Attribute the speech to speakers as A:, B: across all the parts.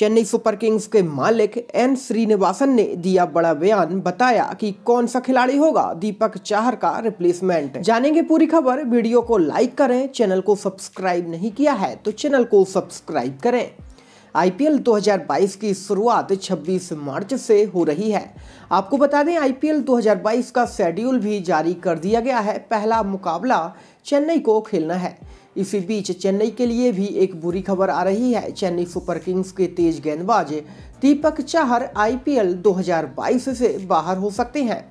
A: Chennai Super Kings के मालिक N Srinivasan ने दिया बड़ा बयान बताया कि कौन सा खिलाड़ी होगा दीपक चाहर का रिप्लेसमेंट जानेंगे पूरी खबर वीडियो को लाइक करें चैनल को सब्सक्राइब नहीं किया है तो चैनल को सब्सक्राइब करें आईपीएल 2022 की शुरुआत 26 मार्च से हो रही है आपको बता दें आईपीएल 2022 का शेड्यूल भी जारी कर दिया गया है पहला मुकाबला चेन्नई को खेलना है इसी बीच चेन्नई के लिए भी एक बुरी खबर आ रही है चेन्नई सुपर किंग्स के तेज गेंदबाज दीपक चाहर आईपीएल 2022 से बाहर हो सकते हैं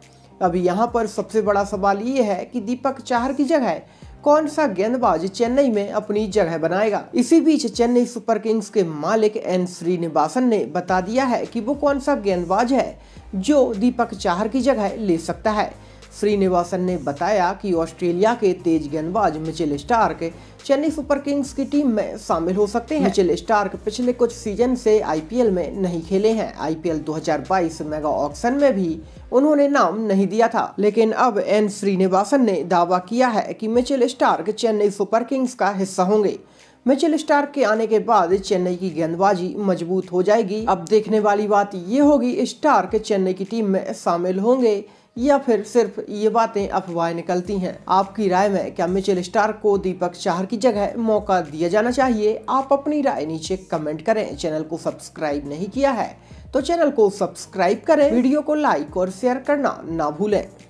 A: अब यहाँ पर सबसे बड़ा सवाल ये है कि दीपक चाहर की जगह कौन सा गेंदबाज चेन्नई में अपनी जगह बनाएगा इसी बीच चेन्नई सुपर किंग्स के मालिक एन श्रीनिवासन ने बता दिया है कि वो कौन सा गेंदबाज है जो दीपक चाहर की जगह ले सकता है श्रीनिवासन ने बताया कि ऑस्ट्रेलिया के तेज गेंदबाज Mitchell Starc Chennai Super Kings की टीम में शामिल हो सकते हैं मिचेल स्टार्क पिछले कुछ सीजन से आईपीएल में नहीं खेले हैं आईपीएल 2022 मेगा ऑक्शन में भी उन्होंने नाम नहीं दिया था लेकिन अब एन श्रीनिवासन ने दावा किया है कि Mitchell Starc Chennai Super Kings का हिस्सा होंगे मिचेल स्टार्क के आने के बाद चेन्नई की गेंदबाजी मजबूत हो जाएगी अब देखने वाली बात ये होगी स्टार्क चेन्नई की टीम में शामिल होंगे या फिर सिर्फ ये बातें अफवाह निकलती हैं आपकी राय में क्या मिचेल स्टार को दीपक चाहर की जगह मौका दिया जाना चाहिए आप अपनी राय नीचे कमेंट करें चैनल को सब्सक्राइब नहीं किया है तो चैनल को सब्सक्राइब करें वीडियो को लाइक और शेयर करना ना भूलें